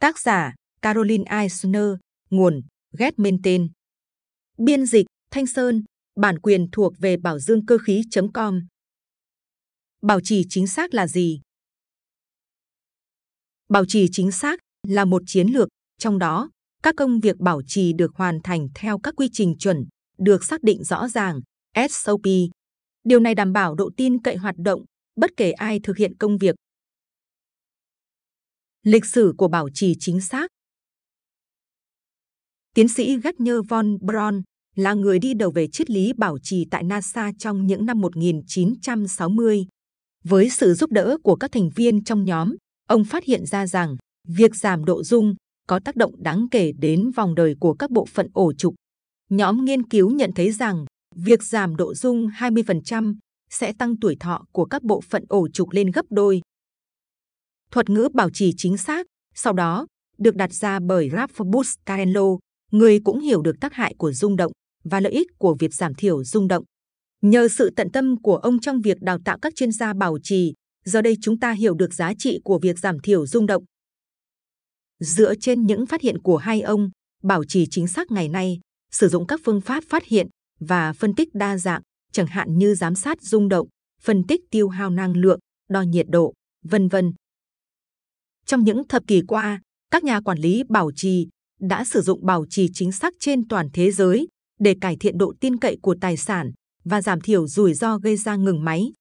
Tác giả Caroline Eisner, nguồn Get Main Tên. Biên dịch Thanh Sơn, bản quyền thuộc về Bảo Dương Cơ khí.com. Bảo trì chính xác là gì? Bảo trì chính xác là một chiến lược, trong đó các công việc bảo trì được hoàn thành theo các quy trình chuẩn, được xác định rõ ràng (SOP). Điều này đảm bảo độ tin cậy hoạt động, bất kể ai thực hiện công việc Lịch sử của bảo trì chính xác Tiến sĩ Gardner von Braun là người đi đầu về triết lý bảo trì tại NASA trong những năm 1960. Với sự giúp đỡ của các thành viên trong nhóm, ông phát hiện ra rằng việc giảm độ dung có tác động đáng kể đến vòng đời của các bộ phận ổ trục. Nhóm nghiên cứu nhận thấy rằng việc giảm độ dung 20% sẽ tăng tuổi thọ của các bộ phận ổ trục lên gấp đôi thuật ngữ bảo trì chính xác, sau đó được đặt ra bởi Ralph Carello, người cũng hiểu được tác hại của rung động và lợi ích của việc giảm thiểu rung động. Nhờ sự tận tâm của ông trong việc đào tạo các chuyên gia bảo trì, giờ đây chúng ta hiểu được giá trị của việc giảm thiểu rung động. Dựa trên những phát hiện của hai ông, bảo trì chính xác ngày nay sử dụng các phương pháp phát hiện và phân tích đa dạng, chẳng hạn như giám sát rung động, phân tích tiêu hao năng lượng, đo nhiệt độ, vân vân. Trong những thập kỷ qua, các nhà quản lý bảo trì đã sử dụng bảo trì chính xác trên toàn thế giới để cải thiện độ tin cậy của tài sản và giảm thiểu rủi ro gây ra ngừng máy.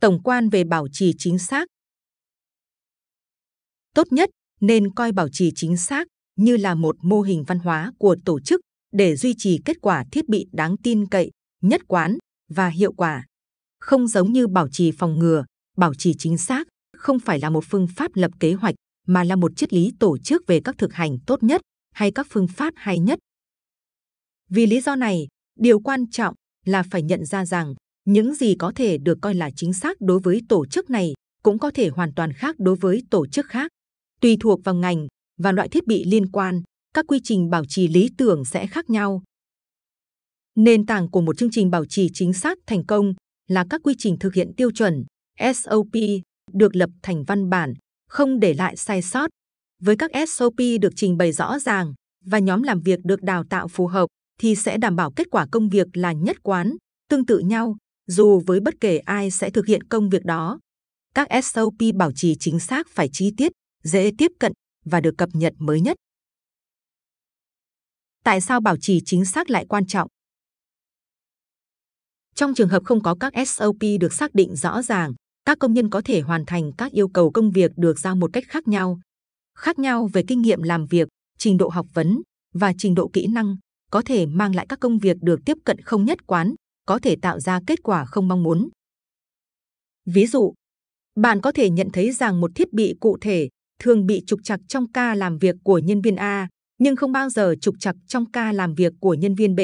Tổng quan về bảo trì chính xác Tốt nhất nên coi bảo trì chính xác như là một mô hình văn hóa của tổ chức để duy trì kết quả thiết bị đáng tin cậy, nhất quán và hiệu quả. Không giống như bảo trì phòng ngừa, bảo trì chính xác không phải là một phương pháp lập kế hoạch mà là một triết lý tổ chức về các thực hành tốt nhất hay các phương pháp hay nhất. Vì lý do này, điều quan trọng là phải nhận ra rằng những gì có thể được coi là chính xác đối với tổ chức này cũng có thể hoàn toàn khác đối với tổ chức khác. Tùy thuộc vào ngành và loại thiết bị liên quan, các quy trình bảo trì lý tưởng sẽ khác nhau. Nền tảng của một chương trình bảo trì chính xác thành công là các quy trình thực hiện tiêu chuẩn SOP được lập thành văn bản, không để lại sai sót. Với các SOP được trình bày rõ ràng và nhóm làm việc được đào tạo phù hợp thì sẽ đảm bảo kết quả công việc là nhất quán, tương tự nhau, dù với bất kể ai sẽ thực hiện công việc đó. Các SOP bảo trì chính xác phải chi tiết, dễ tiếp cận và được cập nhật mới nhất. Tại sao bảo trì chính xác lại quan trọng? Trong trường hợp không có các SOP được xác định rõ ràng, các công nhân có thể hoàn thành các yêu cầu công việc được giao một cách khác nhau, khác nhau về kinh nghiệm làm việc, trình độ học vấn và trình độ kỹ năng, có thể mang lại các công việc được tiếp cận không nhất quán, có thể tạo ra kết quả không mong muốn. Ví dụ, bạn có thể nhận thấy rằng một thiết bị cụ thể thường bị trục trặc trong ca làm việc của nhân viên A, nhưng không bao giờ trục trặc trong ca làm việc của nhân viên B.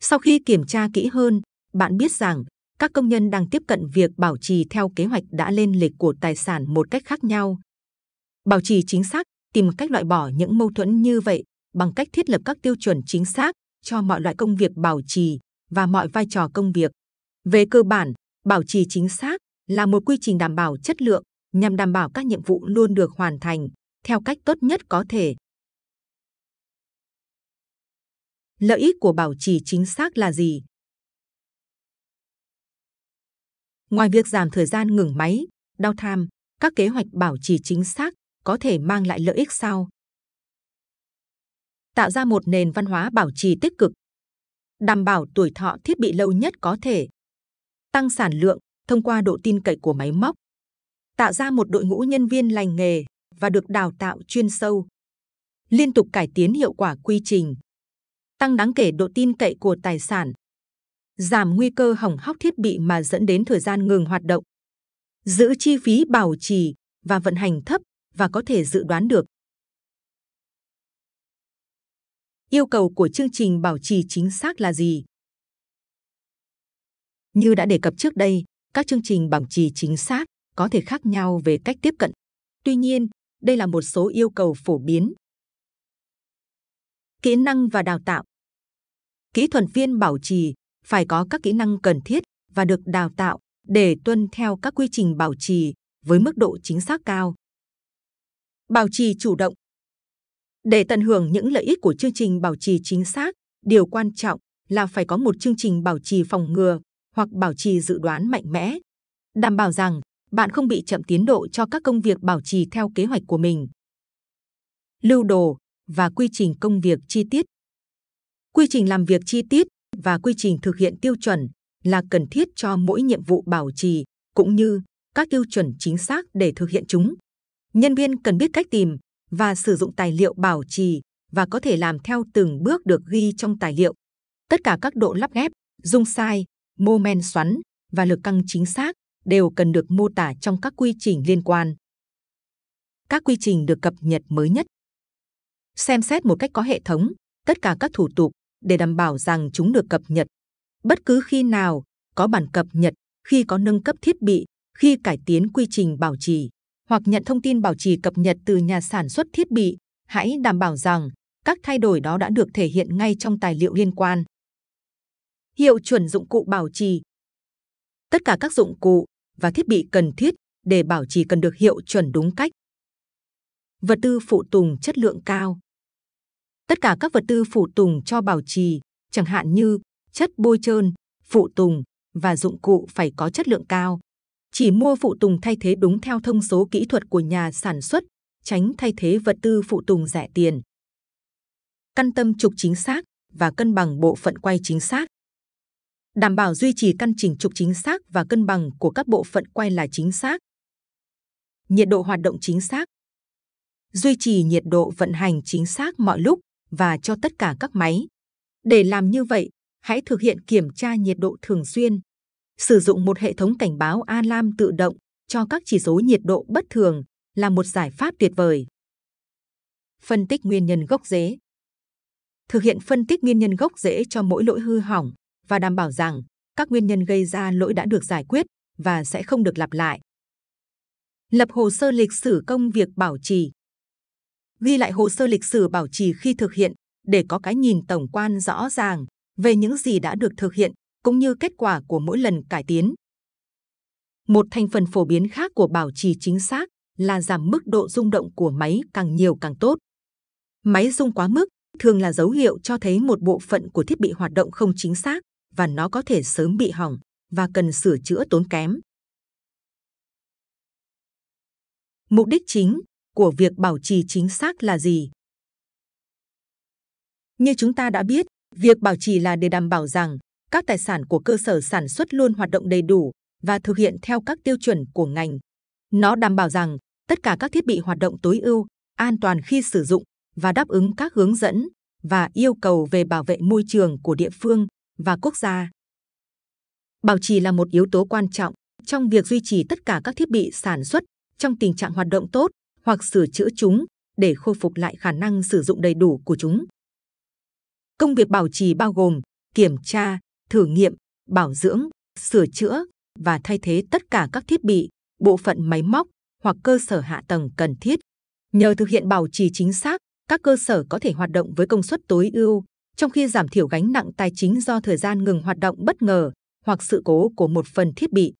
Sau khi kiểm tra kỹ hơn, bạn biết rằng các công nhân đang tiếp cận việc bảo trì theo kế hoạch đã lên lịch của tài sản một cách khác nhau. Bảo trì chính xác, tìm cách loại bỏ những mâu thuẫn như vậy bằng cách thiết lập các tiêu chuẩn chính xác cho mọi loại công việc bảo trì và mọi vai trò công việc. Về cơ bản, bảo trì chính xác là một quy trình đảm bảo chất lượng nhằm đảm bảo các nhiệm vụ luôn được hoàn thành theo cách tốt nhất có thể. Lợi ích của bảo trì chính xác là gì? Ngoài việc giảm thời gian ngừng máy, đau tham, các kế hoạch bảo trì chính xác có thể mang lại lợi ích sau. Tạo ra một nền văn hóa bảo trì tích cực. Đảm bảo tuổi thọ thiết bị lâu nhất có thể. Tăng sản lượng thông qua độ tin cậy của máy móc. Tạo ra một đội ngũ nhân viên lành nghề và được đào tạo chuyên sâu. Liên tục cải tiến hiệu quả quy trình. Tăng đáng kể độ tin cậy của tài sản giảm nguy cơ hỏng hóc thiết bị mà dẫn đến thời gian ngừng hoạt động. Giữ chi phí bảo trì và vận hành thấp và có thể dự đoán được. Yêu cầu của chương trình bảo trì chính xác là gì? Như đã đề cập trước đây, các chương trình bảo trì chính xác có thể khác nhau về cách tiếp cận. Tuy nhiên, đây là một số yêu cầu phổ biến. Kỹ năng và đào tạo Kỹ thuật viên bảo trì phải có các kỹ năng cần thiết và được đào tạo để tuân theo các quy trình bảo trì với mức độ chính xác cao. Bảo trì chủ động Để tận hưởng những lợi ích của chương trình bảo trì chính xác, điều quan trọng là phải có một chương trình bảo trì phòng ngừa hoặc bảo trì dự đoán mạnh mẽ, đảm bảo rằng bạn không bị chậm tiến độ cho các công việc bảo trì theo kế hoạch của mình. Lưu đồ và quy trình công việc chi tiết Quy trình làm việc chi tiết và quy trình thực hiện tiêu chuẩn là cần thiết cho mỗi nhiệm vụ bảo trì cũng như các tiêu chuẩn chính xác để thực hiện chúng. Nhân viên cần biết cách tìm và sử dụng tài liệu bảo trì và có thể làm theo từng bước được ghi trong tài liệu. Tất cả các độ lắp ghép, dung sai, mô men xoắn và lực căng chính xác đều cần được mô tả trong các quy trình liên quan. Các quy trình được cập nhật mới nhất. Xem xét một cách có hệ thống tất cả các thủ tục để đảm bảo rằng chúng được cập nhật. Bất cứ khi nào có bản cập nhật, khi có nâng cấp thiết bị, khi cải tiến quy trình bảo trì hoặc nhận thông tin bảo trì cập nhật từ nhà sản xuất thiết bị, hãy đảm bảo rằng các thay đổi đó đã được thể hiện ngay trong tài liệu liên quan. Hiệu chuẩn dụng cụ bảo trì Tất cả các dụng cụ và thiết bị cần thiết để bảo trì cần được hiệu chuẩn đúng cách. Vật tư phụ tùng chất lượng cao tất cả các vật tư phụ tùng cho bảo trì, chẳng hạn như chất bôi trơn, phụ tùng và dụng cụ phải có chất lượng cao. Chỉ mua phụ tùng thay thế đúng theo thông số kỹ thuật của nhà sản xuất, tránh thay thế vật tư phụ tùng rẻ tiền. Căn tâm trục chính xác và cân bằng bộ phận quay chính xác. Đảm bảo duy trì căn chỉnh trục chính xác và cân bằng của các bộ phận quay là chính xác. Nhiệt độ hoạt động chính xác. Duy trì nhiệt độ vận hành chính xác mọi lúc và cho tất cả các máy. Để làm như vậy, hãy thực hiện kiểm tra nhiệt độ thường xuyên. Sử dụng một hệ thống cảnh báo alarm tự động cho các chỉ số nhiệt độ bất thường là một giải pháp tuyệt vời. Phân tích nguyên nhân gốc rễ Thực hiện phân tích nguyên nhân gốc rễ cho mỗi lỗi hư hỏng và đảm bảo rằng các nguyên nhân gây ra lỗi đã được giải quyết và sẽ không được lặp lại. Lập hồ sơ lịch sử công việc bảo trì, ghi lại hồ sơ lịch sử bảo trì khi thực hiện để có cái nhìn tổng quan rõ ràng về những gì đã được thực hiện cũng như kết quả của mỗi lần cải tiến. Một thành phần phổ biến khác của bảo trì chính xác là giảm mức độ rung động của máy càng nhiều càng tốt. Máy rung quá mức thường là dấu hiệu cho thấy một bộ phận của thiết bị hoạt động không chính xác và nó có thể sớm bị hỏng và cần sửa chữa tốn kém. Mục đích chính của việc bảo trì chính xác là gì. Như chúng ta đã biết, việc bảo trì là để đảm bảo rằng các tài sản của cơ sở sản xuất luôn hoạt động đầy đủ và thực hiện theo các tiêu chuẩn của ngành. Nó đảm bảo rằng tất cả các thiết bị hoạt động tối ưu, an toàn khi sử dụng và đáp ứng các hướng dẫn và yêu cầu về bảo vệ môi trường của địa phương và quốc gia. Bảo trì là một yếu tố quan trọng trong việc duy trì tất cả các thiết bị sản xuất trong tình trạng hoạt động tốt hoặc sửa chữa chúng để khôi phục lại khả năng sử dụng đầy đủ của chúng. Công việc bảo trì bao gồm kiểm tra, thử nghiệm, bảo dưỡng, sửa chữa và thay thế tất cả các thiết bị, bộ phận máy móc hoặc cơ sở hạ tầng cần thiết. Nhờ thực hiện bảo trì chính xác, các cơ sở có thể hoạt động với công suất tối ưu, trong khi giảm thiểu gánh nặng tài chính do thời gian ngừng hoạt động bất ngờ hoặc sự cố của một phần thiết bị.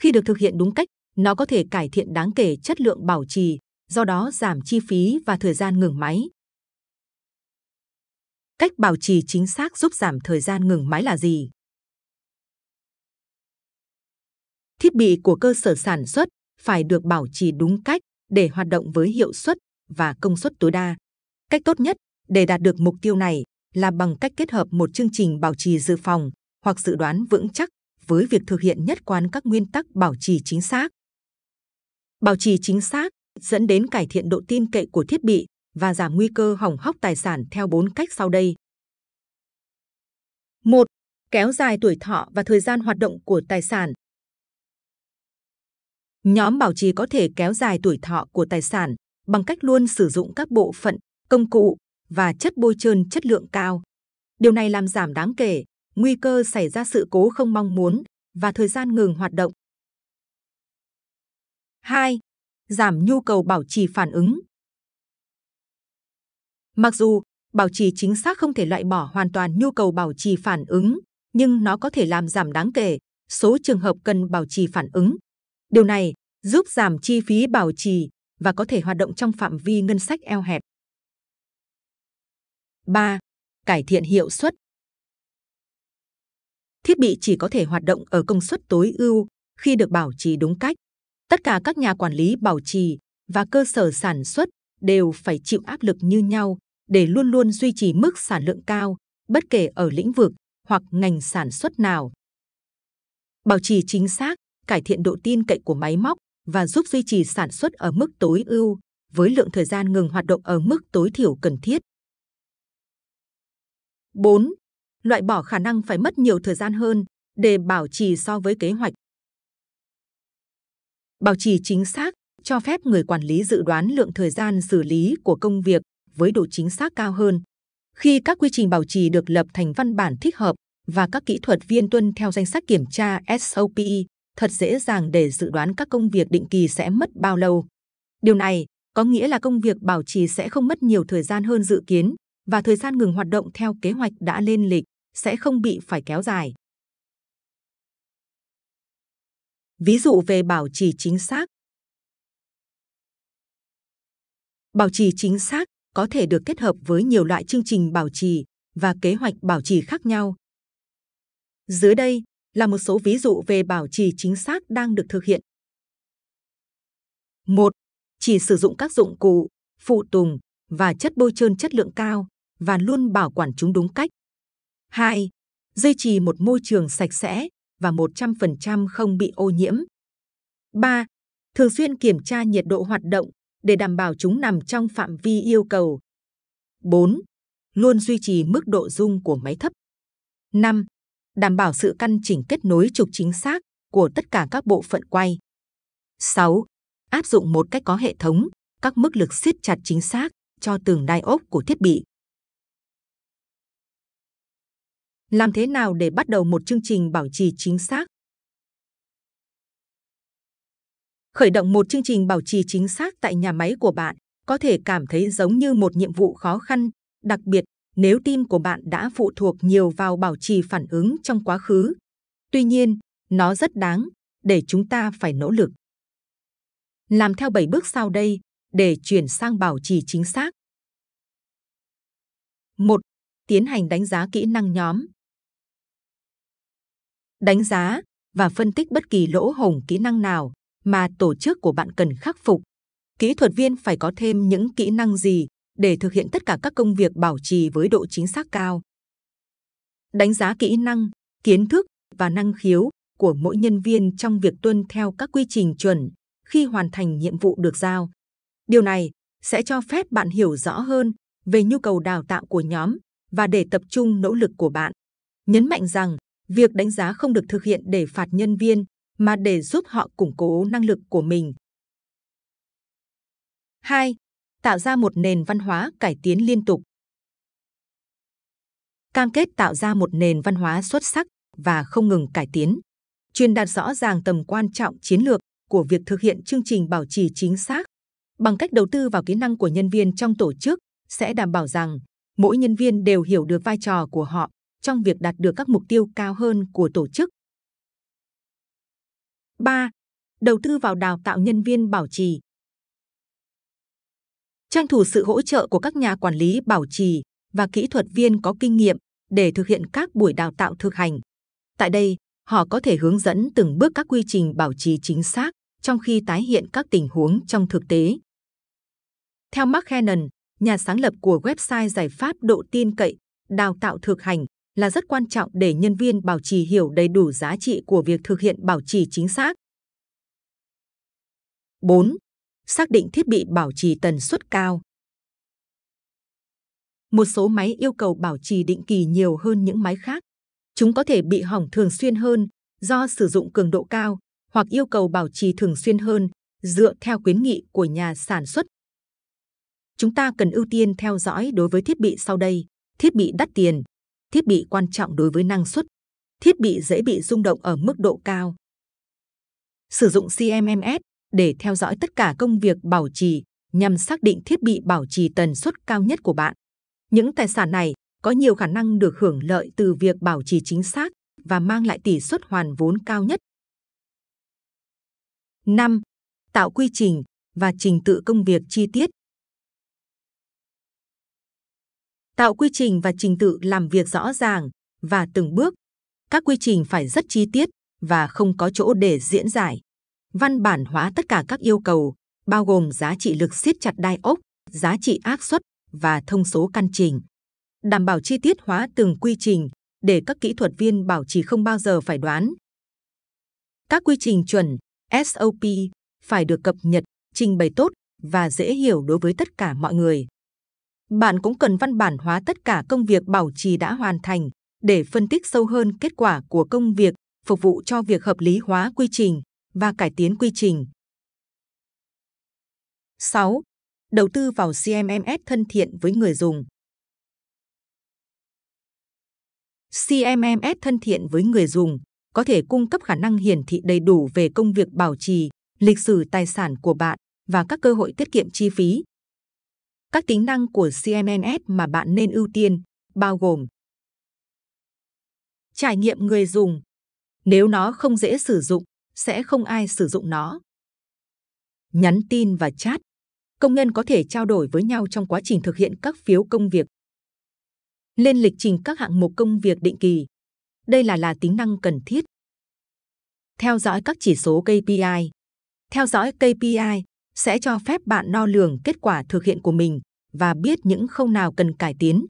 Khi được thực hiện đúng cách, nó có thể cải thiện đáng kể chất lượng bảo trì do đó giảm chi phí và thời gian ngừng máy. Cách bảo trì chính xác giúp giảm thời gian ngừng máy là gì? Thiết bị của cơ sở sản xuất phải được bảo trì đúng cách để hoạt động với hiệu suất và công suất tối đa. Cách tốt nhất để đạt được mục tiêu này là bằng cách kết hợp một chương trình bảo trì dự phòng hoặc dự đoán vững chắc với việc thực hiện nhất quán các nguyên tắc bảo trì chính xác. Bảo trì chính xác dẫn đến cải thiện độ tin cậy của thiết bị và giảm nguy cơ hỏng hóc tài sản theo bốn cách sau đây. một Kéo dài tuổi thọ và thời gian hoạt động của tài sản. Nhóm bảo trì có thể kéo dài tuổi thọ của tài sản bằng cách luôn sử dụng các bộ phận, công cụ và chất bôi trơn chất lượng cao. Điều này làm giảm đáng kể nguy cơ xảy ra sự cố không mong muốn và thời gian ngừng hoạt động. 2 giảm nhu cầu bảo trì phản ứng. Mặc dù bảo trì chính xác không thể loại bỏ hoàn toàn nhu cầu bảo trì phản ứng, nhưng nó có thể làm giảm đáng kể số trường hợp cần bảo trì phản ứng. Điều này giúp giảm chi phí bảo trì và có thể hoạt động trong phạm vi ngân sách eo hẹp. 3. Cải thiện hiệu suất Thiết bị chỉ có thể hoạt động ở công suất tối ưu khi được bảo trì đúng cách tất cả các nhà quản lý bảo trì và cơ sở sản xuất đều phải chịu áp lực như nhau để luôn luôn duy trì mức sản lượng cao, bất kể ở lĩnh vực hoặc ngành sản xuất nào. Bảo trì chính xác, cải thiện độ tin cậy của máy móc và giúp duy trì sản xuất ở mức tối ưu với lượng thời gian ngừng hoạt động ở mức tối thiểu cần thiết. 4. Loại bỏ khả năng phải mất nhiều thời gian hơn để bảo trì so với kế hoạch bảo trì chính xác, cho phép người quản lý dự đoán lượng thời gian xử lý của công việc với độ chính xác cao hơn. Khi các quy trình bảo trì được lập thành văn bản thích hợp và các kỹ thuật viên tuân theo danh sách kiểm tra SOP, e, thật dễ dàng để dự đoán các công việc định kỳ sẽ mất bao lâu. Điều này có nghĩa là công việc bảo trì sẽ không mất nhiều thời gian hơn dự kiến và thời gian ngừng hoạt động theo kế hoạch đã lên lịch sẽ không bị phải kéo dài. ví dụ về bảo trì chính xác. Bảo trì chính xác có thể được kết hợp với nhiều loại chương trình bảo trì và kế hoạch bảo trì khác nhau. Dưới đây là một số ví dụ về bảo trì chính xác đang được thực hiện. 1. Chỉ sử dụng các dụng cụ, phụ tùng và chất bôi trơn chất lượng cao và luôn bảo quản chúng đúng cách. 2. Duy trì một môi trường sạch sẽ, và 100% không bị ô nhiễm. 3. Thường xuyên kiểm tra nhiệt độ hoạt động để đảm bảo chúng nằm trong phạm vi yêu cầu. 4. Luôn duy trì mức độ rung của máy thấp. 5. Đảm bảo sự căn chỉnh kết nối trục chính xác của tất cả các bộ phận quay. 6. Áp dụng một cách có hệ thống, các mức lực siết chặt chính xác cho từng đai ốc của thiết bị. Làm thế nào để bắt đầu một chương trình bảo trì chính xác? Khởi động một chương trình bảo trì chính xác tại nhà máy của bạn có thể cảm thấy giống như một nhiệm vụ khó khăn, đặc biệt nếu team của bạn đã phụ thuộc nhiều vào bảo trì phản ứng trong quá khứ. Tuy nhiên, nó rất đáng để chúng ta phải nỗ lực. Làm theo 7 bước sau đây để chuyển sang bảo trì chính xác. 1. Tiến hành đánh giá kỹ năng nhóm đánh giá và phân tích bất kỳ lỗ hổng kỹ năng nào mà tổ chức của bạn cần khắc phục. Kỹ thuật viên phải có thêm những kỹ năng gì để thực hiện tất cả các công việc bảo trì với độ chính xác cao. Đánh giá kỹ năng, kiến thức và năng khiếu của mỗi nhân viên trong việc tuân theo các quy trình chuẩn khi hoàn thành nhiệm vụ được giao. Điều này sẽ cho phép bạn hiểu rõ hơn về nhu cầu đào tạo của nhóm và để tập trung nỗ lực của bạn. Nhấn mạnh rằng việc đánh giá không được thực hiện để phạt nhân viên mà để giúp họ củng cố năng lực của mình. 2. Tạo ra một nền văn hóa cải tiến liên tục. Cam kết tạo ra một nền văn hóa xuất sắc và không ngừng cải tiến, truyền đạt rõ ràng tầm quan trọng chiến lược của việc thực hiện chương trình bảo trì chính xác bằng cách đầu tư vào kỹ năng của nhân viên trong tổ chức sẽ đảm bảo rằng mỗi nhân viên đều hiểu được vai trò của họ trong việc đạt được các mục tiêu cao hơn của tổ chức. 3. Đầu tư vào đào tạo nhân viên bảo trì. Tranh thủ sự hỗ trợ của các nhà quản lý bảo trì và kỹ thuật viên có kinh nghiệm để thực hiện các buổi đào tạo thực hành. Tại đây, họ có thể hướng dẫn từng bước các quy trình bảo trì chính xác trong khi tái hiện các tình huống trong thực tế. Theo Mark Hannon, nhà sáng lập của website giải pháp độ tin cậy, đào tạo thực hành, là rất quan trọng để nhân viên bảo trì hiểu đầy đủ giá trị của việc thực hiện bảo trì chính xác. 4. Xác định thiết bị bảo trì tần suất cao. Một số máy yêu cầu bảo trì định kỳ nhiều hơn những máy khác. Chúng có thể bị hỏng thường xuyên hơn do sử dụng cường độ cao hoặc yêu cầu bảo trì thường xuyên hơn dựa theo khuyến nghị của nhà sản xuất. Chúng ta cần ưu tiên theo dõi đối với thiết bị sau đây: thiết bị đắt tiền, thiết bị quan trọng đối với năng suất. Thiết bị dễ bị rung động ở mức độ cao. Sử dụng CMMS để theo dõi tất cả công việc bảo trì nhằm xác định thiết bị bảo trì tần suất cao nhất của bạn. Những tài sản này có nhiều khả năng được hưởng lợi từ việc bảo trì chính xác và mang lại tỷ suất hoàn vốn cao nhất. 5. Tạo quy trình và trình tự công việc chi tiết tạo quy trình và trình tự làm việc rõ ràng và từng bước. Các quy trình phải rất chi tiết và không có chỗ để diễn giải. Văn bản hóa tất cả các yêu cầu, bao gồm giá trị lực siết chặt đai ốc, giá trị áp suất và thông số căn trình. Đảm bảo chi tiết hóa từng quy trình để các kỹ thuật viên bảo trì không bao giờ phải đoán. Các quy trình chuẩn SOP phải được cập nhật, trình bày tốt và dễ hiểu đối với tất cả mọi người bạn cũng cần văn bản hóa tất cả công việc bảo trì đã hoàn thành để phân tích sâu hơn kết quả của công việc, phục vụ cho việc hợp lý hóa quy trình và cải tiến quy trình. 6. Đầu tư vào CMMS thân thiện với người dùng. CMMS thân thiện với người dùng có thể cung cấp khả năng hiển thị đầy đủ về công việc bảo trì, lịch sử tài sản của bạn và các cơ hội tiết kiệm chi phí các tính năng của CMNS mà bạn nên ưu tiên bao gồm Trải nghiệm người dùng Nếu nó không dễ sử dụng, sẽ không ai sử dụng nó. Nhắn tin và chat Công nhân có thể trao đổi với nhau trong quá trình thực hiện các phiếu công việc. Lên lịch trình các hạng mục công việc định kỳ. Đây là là tính năng cần thiết. Theo dõi các chỉ số KPI Theo dõi KPI sẽ cho phép bạn đo lường kết quả thực hiện của mình và biết những khâu nào cần cải tiến.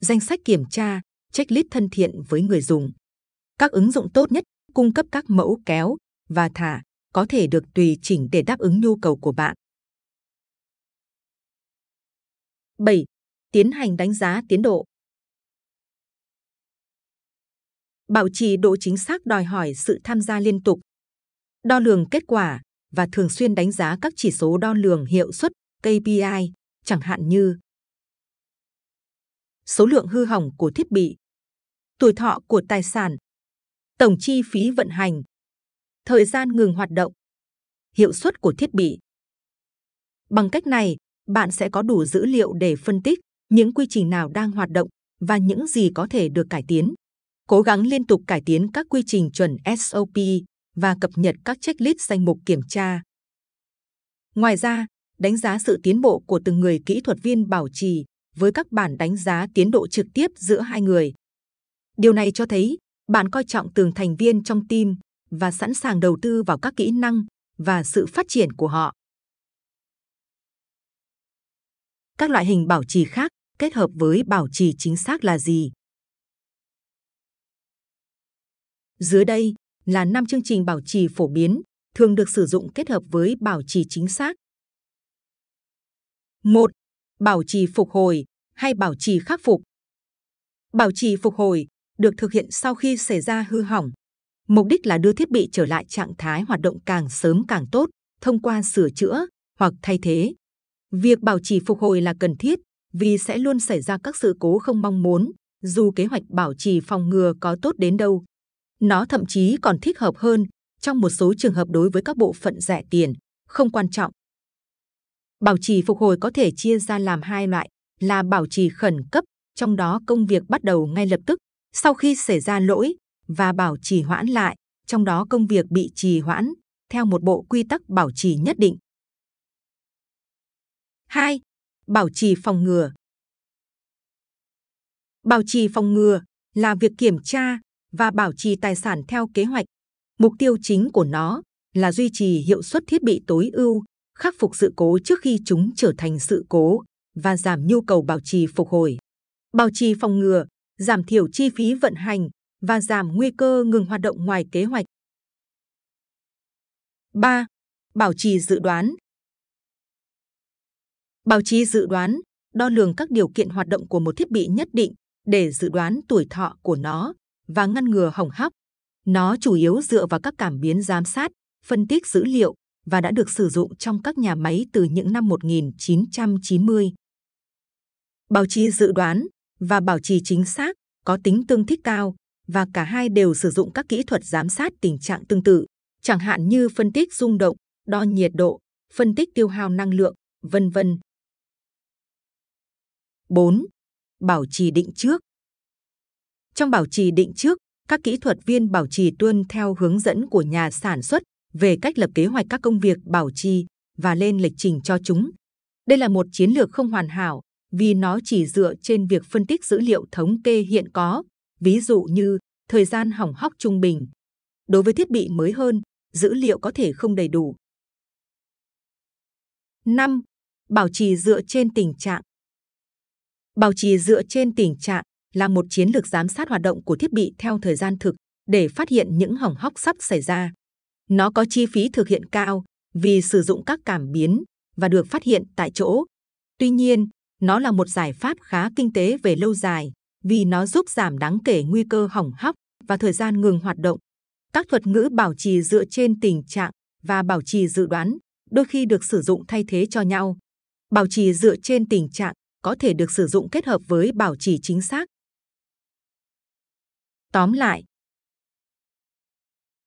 Danh sách kiểm tra, checklist thân thiện với người dùng. Các ứng dụng tốt nhất cung cấp các mẫu kéo và thả có thể được tùy chỉnh để đáp ứng nhu cầu của bạn. 7. Tiến hành đánh giá tiến độ. Bảo trì độ chính xác đòi hỏi sự tham gia liên tục. Đo lường kết quả, và thường xuyên đánh giá các chỉ số đo lường hiệu suất KPI, chẳng hạn như số lượng hư hỏng của thiết bị, tuổi thọ của tài sản, tổng chi phí vận hành, thời gian ngừng hoạt động, hiệu suất của thiết bị. Bằng cách này, bạn sẽ có đủ dữ liệu để phân tích những quy trình nào đang hoạt động và những gì có thể được cải tiến. Cố gắng liên tục cải tiến các quy trình chuẩn SOP và cập nhật các checklist danh mục kiểm tra. Ngoài ra, đánh giá sự tiến bộ của từng người kỹ thuật viên bảo trì với các bản đánh giá tiến độ trực tiếp giữa hai người. Điều này cho thấy bạn coi trọng từng thành viên trong team và sẵn sàng đầu tư vào các kỹ năng và sự phát triển của họ. Các loại hình bảo trì khác kết hợp với bảo trì chính xác là gì? Dưới đây, là năm chương trình bảo trì phổ biến, thường được sử dụng kết hợp với bảo trì chính xác. 1. Bảo trì phục hồi hay bảo trì khắc phục. Bảo trì phục hồi được thực hiện sau khi xảy ra hư hỏng. Mục đích là đưa thiết bị trở lại trạng thái hoạt động càng sớm càng tốt thông qua sửa chữa hoặc thay thế. Việc bảo trì phục hồi là cần thiết vì sẽ luôn xảy ra các sự cố không mong muốn, dù kế hoạch bảo trì phòng ngừa có tốt đến đâu. Nó thậm chí còn thích hợp hơn trong một số trường hợp đối với các bộ phận rẻ tiền, không quan trọng. Bảo trì phục hồi có thể chia ra làm hai loại, là bảo trì khẩn cấp, trong đó công việc bắt đầu ngay lập tức sau khi xảy ra lỗi và bảo trì hoãn lại, trong đó công việc bị trì hoãn theo một bộ quy tắc bảo trì nhất định. 2. Bảo trì phòng ngừa Bảo trì phòng ngừa là việc kiểm tra, và bảo trì tài sản theo kế hoạch. Mục tiêu chính của nó là duy trì hiệu suất thiết bị tối ưu, khắc phục sự cố trước khi chúng trở thành sự cố và giảm nhu cầu bảo trì phục hồi. Bảo trì phòng ngừa, giảm thiểu chi phí vận hành và giảm nguy cơ ngừng hoạt động ngoài kế hoạch. 3. Bảo trì dự đoán Bảo trì dự đoán đo lường các điều kiện hoạt động của một thiết bị nhất định để dự đoán tuổi thọ của nó và ngăn ngừa hỏng hóc. Nó chủ yếu dựa vào các cảm biến giám sát, phân tích dữ liệu và đã được sử dụng trong các nhà máy từ những năm 1990. Bảo trì dự đoán và bảo trì chính xác có tính tương thích cao và cả hai đều sử dụng các kỹ thuật giám sát tình trạng tương tự, chẳng hạn như phân tích rung động, đo nhiệt độ, phân tích tiêu hao năng lượng, vân vân. 4. Bảo trì định trước trong bảo trì định trước, các kỹ thuật viên bảo trì tuân theo hướng dẫn của nhà sản xuất về cách lập kế hoạch các công việc bảo trì và lên lịch trình cho chúng. Đây là một chiến lược không hoàn hảo vì nó chỉ dựa trên việc phân tích dữ liệu thống kê hiện có, ví dụ như thời gian hỏng hóc trung bình. Đối với thiết bị mới hơn, dữ liệu có thể không đầy đủ. 5. Bảo trì dựa trên tình trạng Bảo trì dựa trên tình trạng là một chiến lược giám sát hoạt động của thiết bị theo thời gian thực để phát hiện những hỏng hóc sắp xảy ra. Nó có chi phí thực hiện cao vì sử dụng các cảm biến và được phát hiện tại chỗ. Tuy nhiên, nó là một giải pháp khá kinh tế về lâu dài vì nó giúp giảm đáng kể nguy cơ hỏng hóc và thời gian ngừng hoạt động. Các thuật ngữ bảo trì dựa trên tình trạng và bảo trì dự đoán đôi khi được sử dụng thay thế cho nhau. Bảo trì dựa trên tình trạng có thể được sử dụng kết hợp với bảo trì chính xác Tóm lại,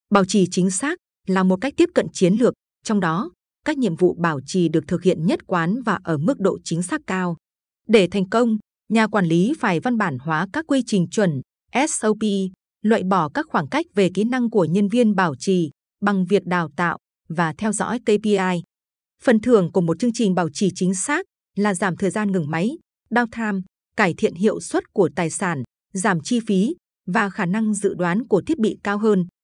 bảo trì chính xác là một cách tiếp cận chiến lược, trong đó các nhiệm vụ bảo trì được thực hiện nhất quán và ở mức độ chính xác cao. Để thành công, nhà quản lý phải văn bản hóa các quy trình chuẩn SOP, loại bỏ các khoảng cách về kỹ năng của nhân viên bảo trì bằng việc đào tạo và theo dõi KPI. Phần thưởng của một chương trình bảo trì chính xác là giảm thời gian ngừng máy, downtime, cải thiện hiệu suất của tài sản, giảm chi phí và khả năng dự đoán của thiết bị cao hơn.